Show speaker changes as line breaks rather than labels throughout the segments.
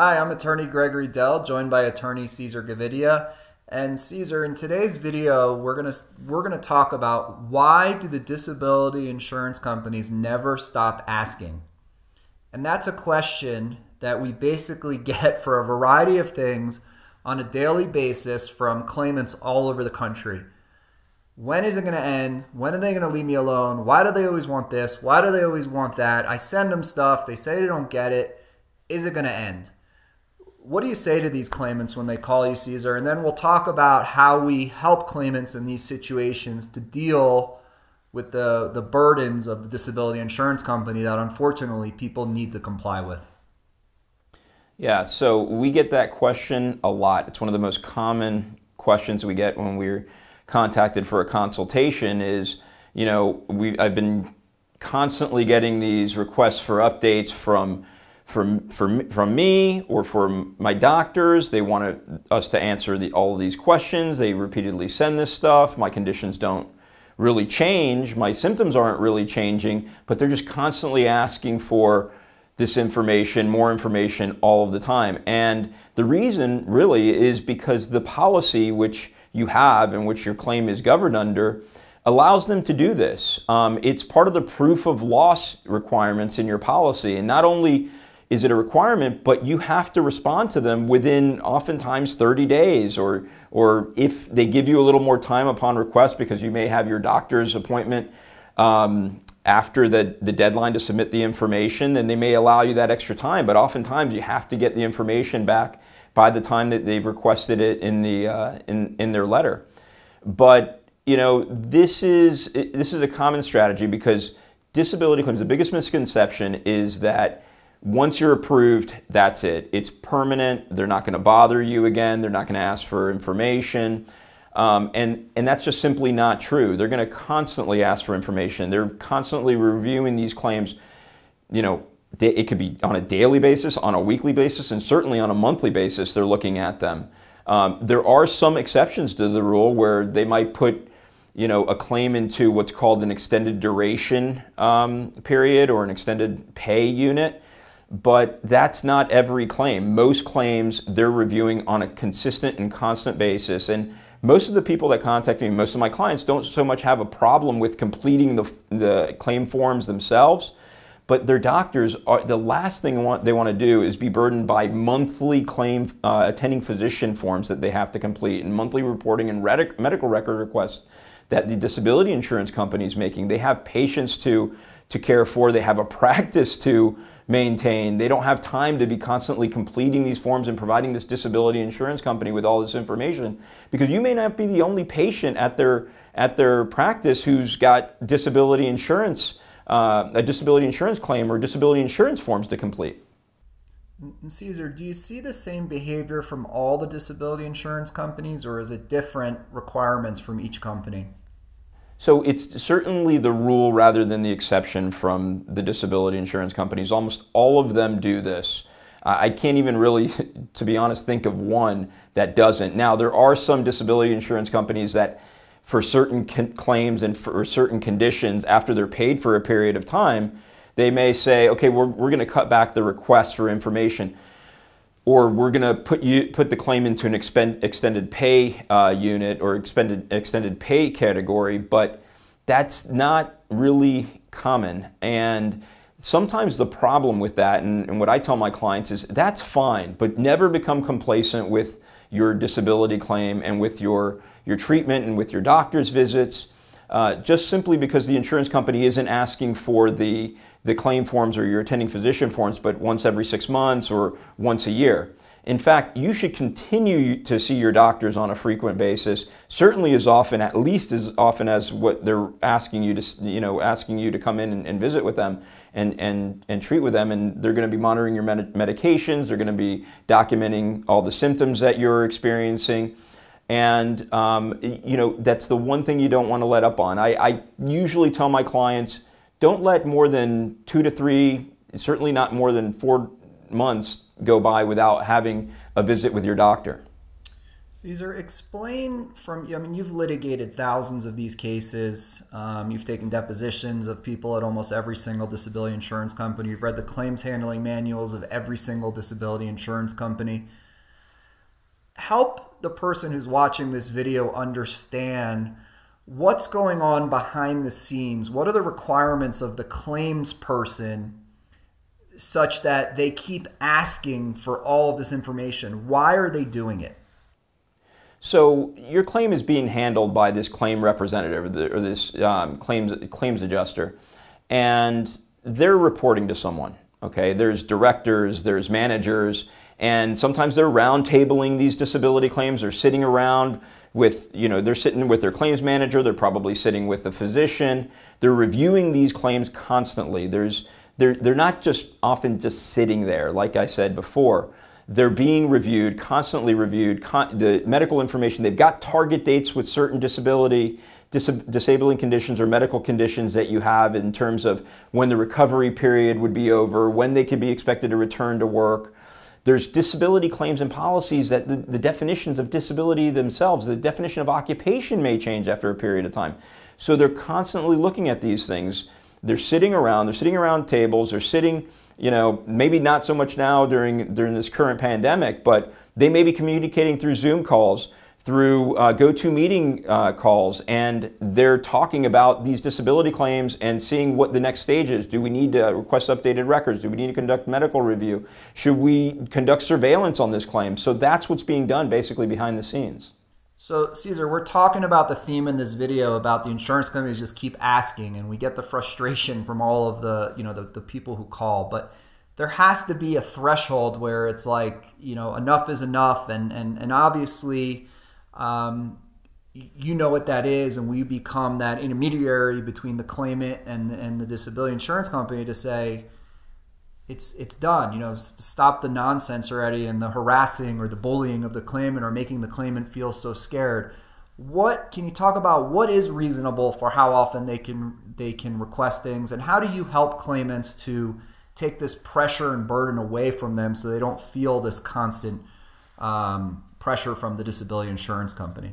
Hi, I'm attorney Gregory Dell, joined by attorney Caesar Gavidia. And Caesar, in today's video, we're gonna we're gonna talk about why do the disability insurance companies never stop asking? And that's a question that we basically get for a variety of things on a daily basis from claimants all over the country. When is it going to end? When are they going to leave me alone? Why do they always want this? Why do they always want that? I send them stuff. They say they don't get it. Is it going to end? what do you say to these claimants when they call you, Caesar? And then we'll talk about how we help claimants in these situations to deal with the, the burdens of the disability insurance company that unfortunately people need to comply with.
Yeah, so we get that question a lot. It's one of the most common questions we get when we're contacted for a consultation is, you know, we I've been constantly getting these requests for updates from for, for, from me or from my doctors. They want us to answer the, all of these questions. They repeatedly send this stuff. My conditions don't really change. My symptoms aren't really changing, but they're just constantly asking for this information, more information all of the time. And the reason really is because the policy which you have and which your claim is governed under allows them to do this. Um, it's part of the proof of loss requirements in your policy. And not only is it a requirement, but you have to respond to them within oftentimes 30 days or, or if they give you a little more time upon request because you may have your doctor's appointment um, after the, the deadline to submit the information and they may allow you that extra time, but oftentimes you have to get the information back by the time that they've requested it in, the, uh, in, in their letter. But you know, this is, this is a common strategy because disability claims, the biggest misconception is that once you're approved, that's it. It's permanent. They're not going to bother you again. They're not going to ask for information. Um, and, and that's just simply not true. They're going to constantly ask for information. They're constantly reviewing these claims. You know, it could be on a daily basis, on a weekly basis, and certainly on a monthly basis, they're looking at them. Um, there are some exceptions to the rule where they might put you know, a claim into what's called an extended duration um, period or an extended pay unit but that's not every claim. Most claims they're reviewing on a consistent and constant basis. And most of the people that contact me, most of my clients, don't so much have a problem with completing the, the claim forms themselves, but their doctors are the last thing want, they want to do is be burdened by monthly claim uh, attending physician forms that they have to complete and monthly reporting and medical record requests that the disability insurance company is making. They have patients to to care for. They have a practice to maintained. They don't have time to be constantly completing these forms and providing this disability insurance company with all this information because you may not be the only patient at their at their practice who's got disability insurance uh, a disability insurance claim or disability insurance forms to complete.
And Caesar, do you see the same behavior from all the disability insurance companies, or is it different requirements from each company?
So it's certainly the rule rather than the exception from the disability insurance companies. Almost all of them do this. I can't even really, to be honest, think of one that doesn't. Now, there are some disability insurance companies that, for certain con- claims and for certain conditions, after they're paid for a period of time, they may say, okay, we're, we're going to cut back the request for information or we're going to put you put the claim into an expend, extended pay uh, unit or extended extended pay category, but that's not really common. And sometimes the problem with that, and, and what I tell my clients is that's fine, but never become complacent with your disability claim and with your your treatment and with your doctor's visits uh, just simply because the insurance company isn't asking for the, the claim forms or your attending physician forms, but once every six months or once a year. In fact, you should continue to see your doctors on a frequent basis, certainly as often, at least as often as what they're asking you to, you know, asking you to come in and, and visit with them and, and, and treat with them. And they're going to be monitoring your med medications. They're going to be documenting all the symptoms that you're experiencing. And um, you know that's the one thing you don't want to let up on. I, I usually tell my clients, don't let more than two to three, certainly not more than four months go by without having a visit with your doctor.
Caesar, explain from, I mean, you've litigated thousands of these cases. Um, you've taken depositions of people at almost every single disability insurance company. You've read the claims handling manuals of every single disability insurance company help the person who's watching this video understand what's going on behind the scenes. What are the requirements of the claims person such that they keep asking for all of this information? Why are they doing it?
So your claim is being handled by this claim representative or, this um, claims claims adjuster, and they're reporting to someone. Okay, there's directors, there's managers, and sometimes they're roundtabling these disability claims or sitting around with, you know, they're sitting with their claims manager, they're probably sitting with a physician. They're reviewing these claims constantly. There's, they're, they're not just often just sitting there, like I said before. They're being reviewed, constantly reviewed, con the medical information. They've got target dates with certain disability, dis disabling conditions or medical conditions that you have in terms of when the recovery period would be over, when they could be expected to return to work. There's disability claims and policies that the, the definitions of disability themselves, the definition of occupation may change after a period of time. So they're constantly looking at these things. They're sitting around, they're sitting around tables, they're sitting, you know, maybe not so much now during, during this current pandemic, but they may be communicating through Zoom calls through uh, GoToMeeting uh, calls, and they're talking about these disability claims and seeing what the next stage is. Do we need to request updated records? Do we need to conduct medical review? Should we conduct surveillance on this claim? So that's what's being done basically behind the scenes.
So, Caesar, we're talking about the theme in this video about the insurance companies just keep asking, and we get the frustration from all of the, you know, the, the people who call. But there has to be a threshold where it's like, you know, enough is enough, and and and obviously um, you know what that is, and we become that intermediary between the claimant and and the disability insurance company to say it's it's done. You know, stop the nonsense already and the harassing or the bullying of the claimant or making the claimant feel so scared. What can you talk about? What is reasonable for how often they can they can request things, and how do you help claimants to take this pressure and burden away from them so they don't feel this constant? um, pressure from the disability insurance company.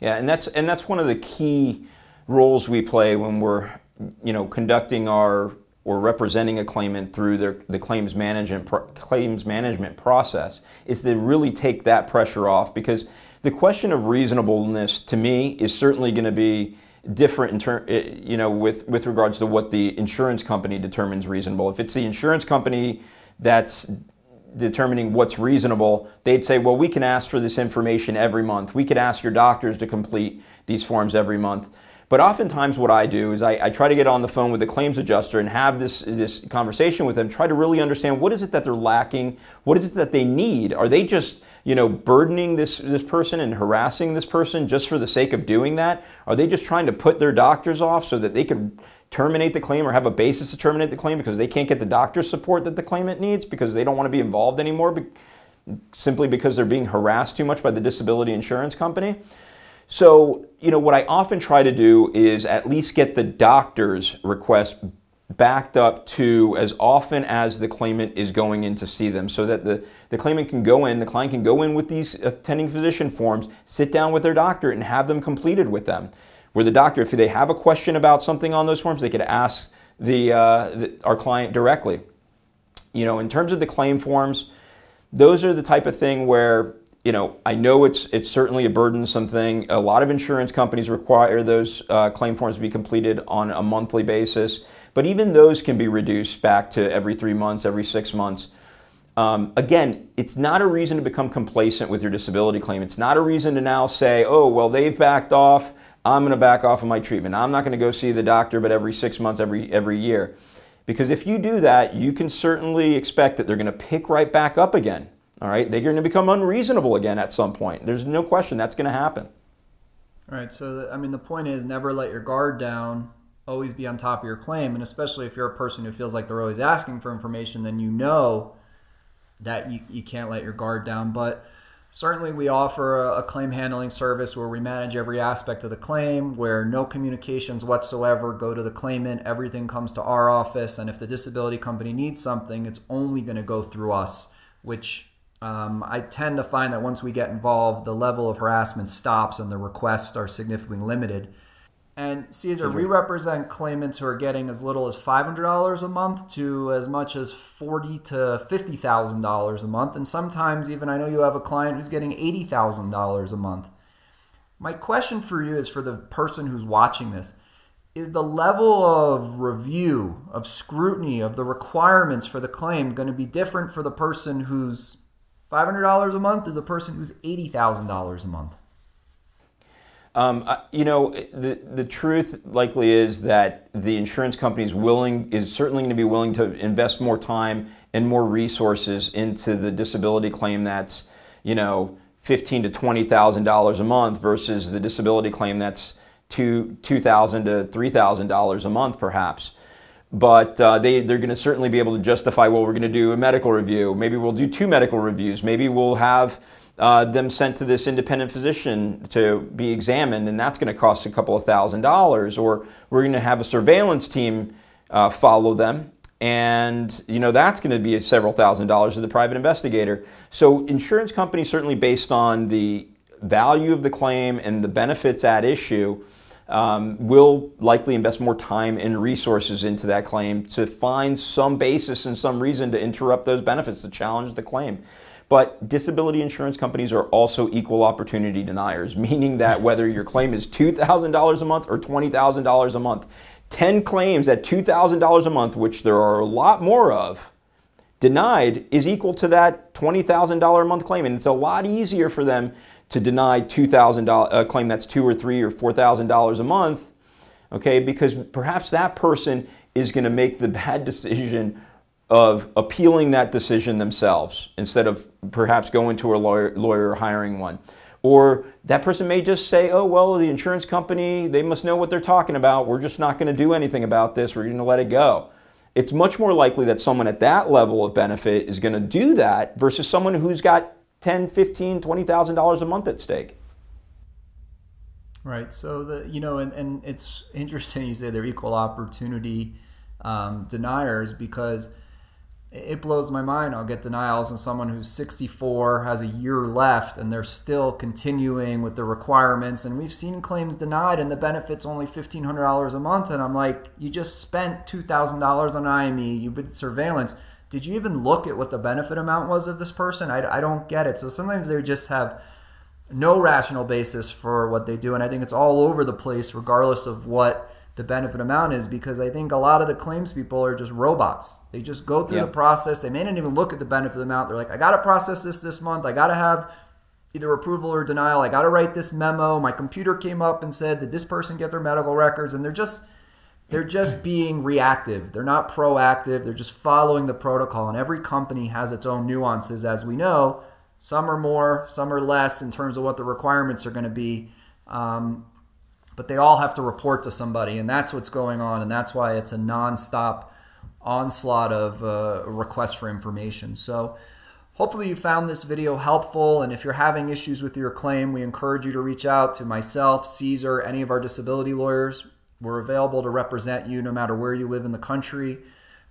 Yeah, and that's and that's one of the key roles we play when we're you know conducting our or representing a claimant through their, the claims management claims management process is to really take that pressure off because the question of reasonableness to me is certainly going to be different in ter- eh, you know with with regards to what the insurance company determines reasonable if it's the insurance company that's determining what's reasonable, they'd say, well, we can ask for this information every month. We could ask your doctors to complete these forms every month. But oftentimes what I do is I, I try to get on the phone with the claims adjuster and have this, this conversation with them, try to really understand what is it that they're lacking? What is it that they need? Are they just you know, burdening this, this person and harassing this person just for the sake of doing that? Are they just trying to put their doctors off so that they could terminate the claim or have a basis to terminate the claim because they can't get the doctor's support that the claimant needs because they don't want to be involved anymore be simply because they're being harassed too much by the disability insurance company? So, you know, what I often try to do is at least get the doctor's request backed up to as often as the claimant is going in to see them so that the, the claimant can go in, the client can go in with these attending physician forms, sit down with their doctor and have them completed with them. Where the doctor, if they have a question about something on those forms, they could ask the, uh, the our client directly. You know, in terms of the claim forms, those are the type of thing where you know, I know it's it's certainly a burdensome thing. A lot of insurance companies require those uh, claim forms to be completed on a monthly basis, but even those can be reduced back to every three months, every six months. Um, again, it's not a reason to become complacent with your disability claim. It's not a reason to now say, oh, well, they've backed off. I'm going to back off of my treatment. I'm not going to go see the doctor, but every six months, every every year, because if you do that, you can certainly expect that they're going to pick right back up again. All right, they're going to become unreasonable again at some point. There's no question that's going to happen.
All right, so the, I mean, the point is never let your guard down. Always be on top of your claim, and especially if you're a person who feels like they're always asking for information, then you know that you, you can't let your guard down. But certainly, we offer a, a claim handling service where we manage every aspect of the claim, where no communications whatsoever go to the claimant. Everything comes to our office, and if the disability company needs something, it's only going to go through us, which um, I tend to find that once we get involved, the level of harassment stops and the requests are significantly limited. And Caesar, mm-hmm. we represent claimants who are getting as little as five hundred dollars a month to as much as forty to fifty thousand dollars a month, and sometimes even I know you have a client who's getting eighty thousand dollars a month. My question for you is for the person who's watching this: Is the level of review, of scrutiny, of the requirements for the claim going to be different for the person who's $500 a month is a person who's $80,000 a month.
Um, you know, the, the truth likely is that the insurance company is willing, is certainly going to be willing to invest more time and more resources into the disability claim that's, you know, fifteen to twenty thousand dollars a month versus the disability claim that's two two thousand to three thousand dollars a month, perhaps but uh, they, they're going to certainly be able to justify, well, we're going to do a medical review. Maybe we'll do two medical reviews. Maybe we'll have uh, them sent to this independent physician to be examined, and that's going to cost a couple of thousand dollars. Or we're going to have a surveillance team uh, follow them, and you know that's going to be several thousand dollars to the private investigator. So insurance companies certainly based on the value of the claim and the benefits at issue um, will likely invest more time and resources into that claim to find some basis and some reason to interrupt those benefits, to challenge the claim. But disability insurance companies are also equal opportunity deniers, meaning that whether your claim is $2,000 a month or $20,000 a month, 10 claims at $2,000 a month, which there are a lot more of, denied is equal to that $20,000 a month claim. And it's a lot easier for them to deny $2,000, a uh, claim that's two or three or $4,000 a month, okay, because perhaps that person is going to make the bad decision of appealing that decision themselves instead of perhaps going to a lawyer, lawyer or hiring one. Or that person may just say, oh, well, the insurance company, they must know what they're talking about. We're just not going to do anything about this. We're going to let it go. It's much more likely that someone at that level of benefit is going to do that versus someone who's got ten, fifteen, twenty thousand dollars a month at stake.
Right. So the you know, and, and it's interesting you say they're equal opportunity um, deniers because it blows my mind. I'll get denials on someone who's 64, has a year left, and they're still continuing with the requirements. And we've seen claims denied, and the benefit's only $1,500 a month. And I'm like, you just spent $2,000 on IME, you've been surveillance did you even look at what the benefit amount was of this person? I, I don't get it. So sometimes they just have no rational basis for what they do. And I think it's all over the place, regardless of what the benefit amount is, because I think a lot of the claims people are just robots. They just go through yeah. the process. They may not even look at the benefit amount. They're like, I got to process this this month. I got to have either approval or denial. I got to write this memo. My computer came up and said, Did this person get their medical records? And they're just they're just being reactive. They're not proactive. They're just following the protocol. And every company has its own nuances, as we know. Some are more, some are less in terms of what the requirements are going to be. Um, but they all have to report to somebody. And that's what's going on. And that's why it's a nonstop onslaught of uh, requests for information. So, Hopefully you found this video helpful and if you're having issues with your claim, we encourage you to reach out to myself, Caesar, any of our disability lawyers. We're available to represent you no matter where you live in the country.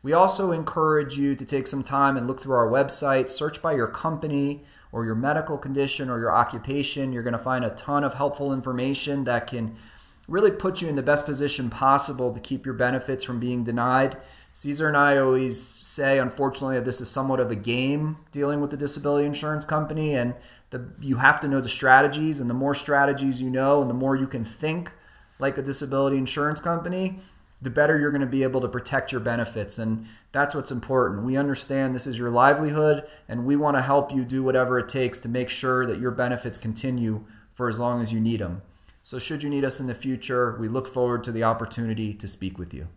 We also encourage you to take some time and look through our website, search by your company or your medical condition or your occupation. You're going to find a ton of helpful information that can really put you in the best position possible to keep your benefits from being denied. Caesar and I always say, unfortunately, that this is somewhat of a game dealing with the disability insurance company, and the, you have to know the strategies. And the more strategies you know, and the more you can think like a disability insurance company, the better you're going to be able to protect your benefits. And that's what's important. We understand this is your livelihood, and we want to help you do whatever it takes to make sure that your benefits continue for as long as you need them.
So, should you need us in the future, we look forward to the opportunity to speak with you.